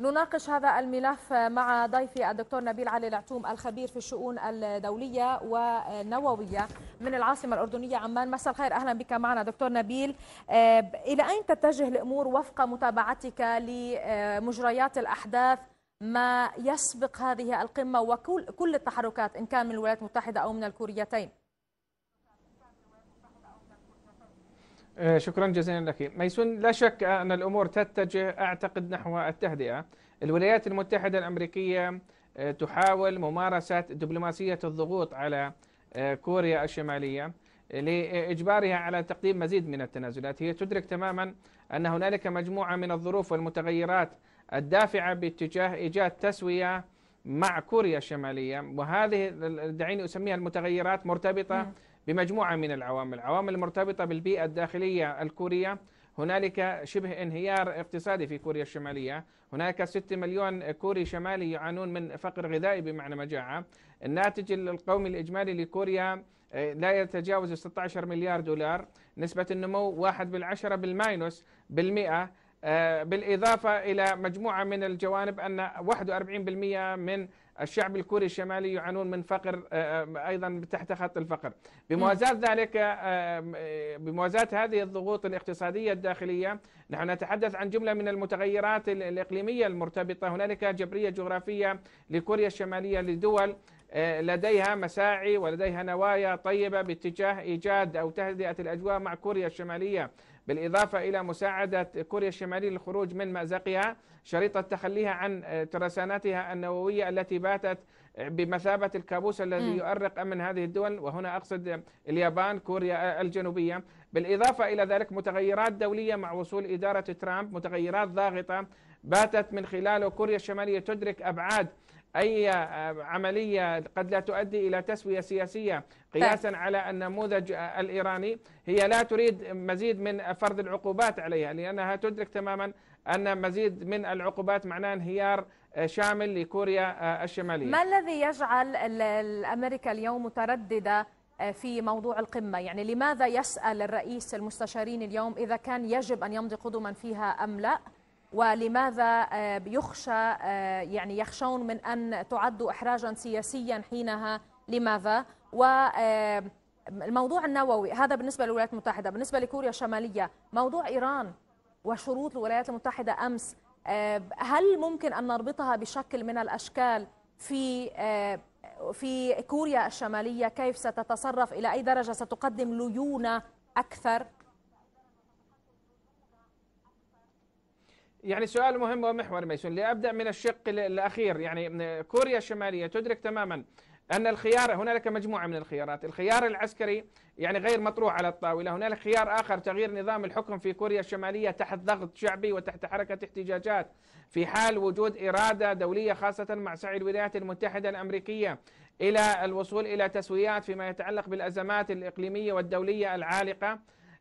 نناقش هذا الملف مع ضيفي الدكتور نبيل علي العتوم الخبير في الشؤون الدولية والنووية من العاصمة الأردنية عمان مساء الخير أهلا بك معنا دكتور نبيل آه، إلى أين تتجه الأمور وفق متابعتك لمجريات الأحداث ما يسبق هذه القمة وكل كل التحركات إن كان من الولايات المتحدة أو من الكوريتين آه، شكرا جزيلا لك ميسون لا شك أن الأمور تتجه أعتقد نحو التهدئة الولايات المتحدة الأمريكية آه، تحاول ممارسة دبلوماسية الضغوط على آه، كوريا الشمالية لإجبارها على تقديم مزيد من التنازلات هي تدرك تماما أن هنالك مجموعة من الظروف والمتغيرات الدافعة باتجاه إيجاد تسوية مع كوريا الشمالية وهذه دعيني أسميها المتغيرات مرتبطة بمجموعة من العوامل العوامل المرتبطه بالبيئة الداخلية الكورية هنالك شبه انهيار اقتصادي في كوريا الشمالية هناك 6 مليون كوري شمالي يعانون من فقر غذائي بمعنى مجاعة الناتج القومي الإجمالي لكوريا آه، لا يتجاوز 16 مليار دولار نسبة النمو 1 بالعشرة بالماينوس بالمئة آه، بالإضافة إلى مجموعة من الجوانب أن 41% من الشعب الكوري الشمالي يعانون من فقر آه، آه، أيضا تحت خط الفقر بموازاة ذلك بموازاة هذه الضغوط الاقتصادية الداخلية نحن نتحدث عن جملة من المتغيرات الإقليمية المرتبطة هنالك جبرية جغرافية لكوريا الشمالية لدول آه، لديها مساعي ولديها نوايا طيبة باتجاه إيجاد أو تهدئة الأجواء مع كوريا الشمالية بالإضافة إلى مساعدة كوريا الشمالية للخروج من مأزقها شريطة تخليها عن آه، ترساناتها النووية التي باتت آه، بمثابة الكابوس الذي يؤرق أمن هذه الدول وهنا أقصد اليابان كوريا الجنوبية بالإضافة إلى ذلك متغيرات دولية مع وصول إدارة ترامب متغيرات ضاغطة باتت من خلاله كوريا الشمالية تدرك أبعاد أي آه، عملية قد لا تؤدي إلى تسوية سياسية قياسا على النموذج آه، الإيراني هي لا تريد مزيد من فرض العقوبات عليها لأنها تدرك تماما أن مزيد من العقوبات معناه انهيار آه، شامل لكوريا الشمالية ما الذي يجعل أمريكا اليوم مترددة في موضوع القمة يعني لماذا يسأل الرئيس المستشارين اليوم إذا كان يجب أن يمضي قدما فيها أم لا؟ ولماذا آه، يخشى آه، يعني يخشون من أن تعد إحراجا سياسيا حينها لماذا و آه، الموضوع النووي هذا بالنسبة للولايات المتحدة بالنسبة لكوريا الشمالية موضوع إيران وشروط الولايات المتحدة أمس هل ممكن أن نربطها بشكل من الأشكال في في كوريا الشمالية كيف ستتصرف إلى أي درجة ستقدم ليونة أكثر يعني سؤال مهم ومحور ميسون لأبدأ من الشق الأخير يعني كوريا الشمالية تدرك تماما أن الخيار هنالك مجموعة من الخيارات الخيار العسكري يعني غير مطروح على الطاولة هنالك خيار آخر تغيير نظام الحكم في كوريا الشمالية تحت ضغط شعبي وتحت حركة احتجاجات في حال وجود إرادة دولية خاصة مع سعي الولايات المتحدة الأمريكية إلى الوصول إلى تسويات فيما يتعلق بالأزمات الإقليمية والدولية العالقة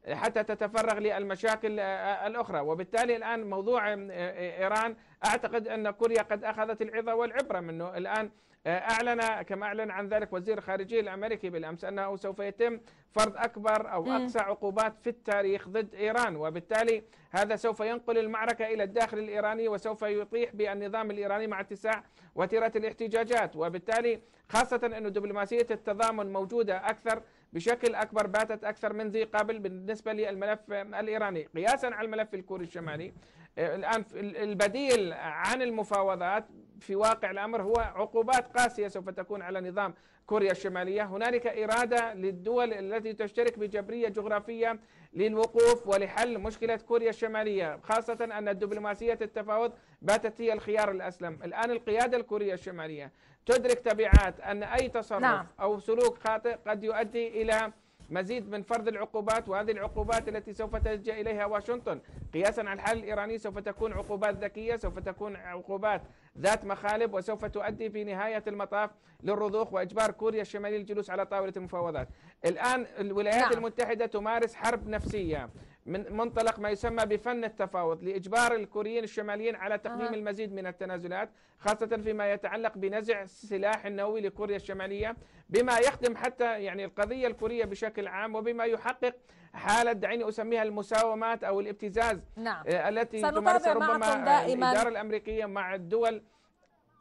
حتى تتفرغ للمشاكل آه، آه، الأخرى وبالتالي الآن موضوع آه، إيران أعتقد أن كوريا قد أخذت العظة والعبرة منه الآن أعلن كما أعلن عن ذلك وزير الخارجية الأمريكي بالأمس أنه سوف يتم فرض أكبر أو أقصى عقوبات في التاريخ ضد إيران وبالتالي هذا سوف ينقل المعركة إلى الداخل الإيراني وسوف يطيح بالنظام الإيراني مع اتساع وتيرة الاحتجاجات وبالتالي خاصة انه دبلوماسية التضامن موجودة أكثر بشكل أكبر باتت أكثر من ذي قبل بالنسبة للملف الإيراني قياسا على الملف الكوري الشمالي آه، الآن البديل عن المفاوضات في واقع الامر هو عقوبات قاسيه سوف تكون على نظام كوريا الشماليه، هنالك اراده للدول التي تشترك بجبريه جغرافيه للوقوف ولحل مشكله كوريا الشماليه، خاصه ان الدبلوماسيه التفاوض باتت هي الخيار الاسلم، الان القياده الكوريه الشماليه تدرك تبعات ان اي تصرف نعم. او سلوك خاطئ قد يؤدي الى مزيد من فرض العقوبات وهذه العقوبات التي سوف تلجا اليها واشنطن قياسا على الحل الايراني سوف تكون عقوبات ذكيه سوف تكون عقوبات ذات مخالب وسوف تؤدي في نهاية المطاف للرضوخ وإجبار كوريا الشمالية للجلوس على طاولة المفاوضات الآن الولايات نعم. المتحدة تمارس حرب نفسية من منطلق ما يسمى بفن التفاوض لإجبار الكوريين الشماليين على تقديم أه. المزيد من التنازلات خاصة فيما يتعلق بنزع السلاح النووي لكوريا الشمالية بما يخدم حتى يعني القضية الكورية بشكل عام وبما يحقق حالة دعيني أسميها المساومات أو الابتزاز نعم. آه، التي تمارسها ربما الإدارة الأمريكية مع الدول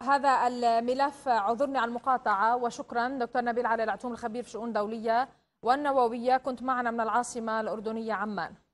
هذا الملف عذرني على المقاطعة وشكرا دكتور نبيل علي العتوم الخبير في شؤون دولية والنووية كنت معنا من العاصمة الأردنية عمان